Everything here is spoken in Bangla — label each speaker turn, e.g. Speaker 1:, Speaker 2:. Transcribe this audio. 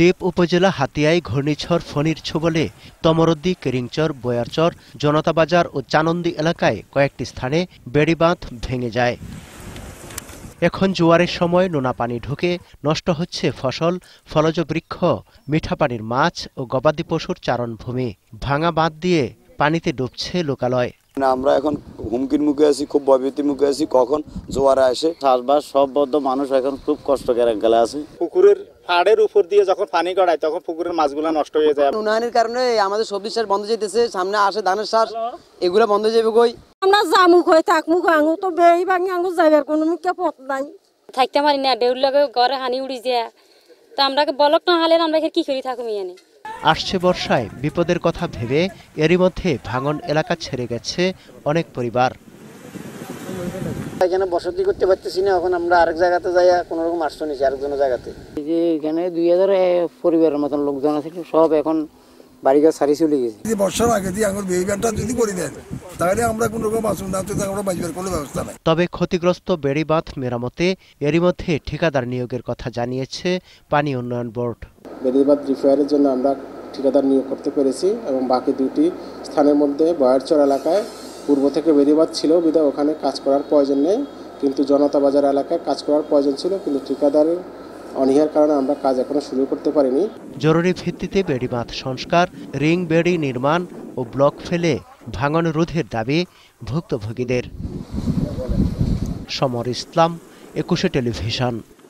Speaker 1: দেব উপজেলা হাতিয়ায় ঘূর্ণিঝড় ফণির ছোবলে তমরদ্দি কেরিংচর বয়ারচর জনতা বাজার ও চানন্দি এলাকায় কয়েকটি স্থানে বেড়িবাঁধ ভেঙে যায় এখন জোয়ারের সময় নোনা পানি ঢুকে নষ্ট হচ্ছে ফসল ফলজ বৃক্ষ মিঠা পানির মাছ ও গবাদি পশুর চারণভূমি ভাঙা বাঁধ দিয়ে পানিতে ডুবছে লোকালয় না আমরা এখন হুমকির মুখে আছি খুব ভয়ভীতির মুখে আছি কখন জোয়ারে আসে চাষবাস সব বদ্ধ মানুষ এখন খুব কষ্ট গেলে
Speaker 2: আছে পুকুরের পাড়ের উপর দিয়ে যখন পানি গড়ায় তখন পুকুরের মাছগুলো নষ্ট হয়ে যায়
Speaker 1: উন্নয়নের কারণে আমাদের সবজি চাষ বন্ধ যেতেছে সামনে আসে ধানের চাষ এগুলো বন্ধ যাবে কই আমরা জামু কই তাকমু আঙু তো বেই ভাঙি আঙু যাইবার কোনো মুখে পথ নাই থাকতে
Speaker 2: পারি না ডেউর লাগে ঘরে
Speaker 1: হানি উড়ি যায় তো আমরা বলক না হলে আমরা কি করি থাকুম ইয়ানে আসছে বর্ষায় বিপদের কথা ভেবে এরই মধ্যে ভাঙন এলাকা ছেড়ে গেছে অনেক পরিবার এখানে বসতি করতে পারতেছি না এখন আমরা আরেক জায়গাতে যাই কোনো রকম আশ্রয় নিচ্ছি আরেকজনের জায়গাতে যে এখানে দুই হাজার পরিবারের মতন লোকজন আছে সব এখন বাড়িঘর সারি চলে গেছে যদি বর্ষার আগে দিয়ে আমার যদি করে দেন তাহলে আমরা কোনো রকম আসুন না তো আমরা
Speaker 2: বাঁচবার কোনো ব্যবস্থা
Speaker 1: নাই তবে ক্ষতিগ্রস্ত বেড়িবাঁধ মেরামতে এরই মধ্যে ঠিকাদার নিয়োগের কথা জানিয়েছে পানি উন্নয়ন বোর্ড
Speaker 2: বেদিবাদ রিফায়ারের জন্য আমরা ঠিকাদার নিয়োগ করতে পেরেছি এবং বাকি দুটি স্থানের মধ্যে বয়ারচর এলাকায় পূর্ব থেকে বেদিবাদ ছিল বিধায় ওখানে কাজ করার প্রয়োজন নেই কিন্তু জনতা বাজার এলাকায় কাজ করার প্রয়োজন ছিল কিন্তু ঠিকাদারের অনীহার কারণে আমরা কাজ এখনো শুরু করতে পারিনি
Speaker 1: জরুরি ভিত্তিতে বেড়িবাঁধ সংস্কার রিং বেড়ি নির্মাণ ও ব্লক ফেলে ভাঙন রোধের দাবি ভুক্তভোগীদের সমর ইসলাম একুশে টেলিভিশন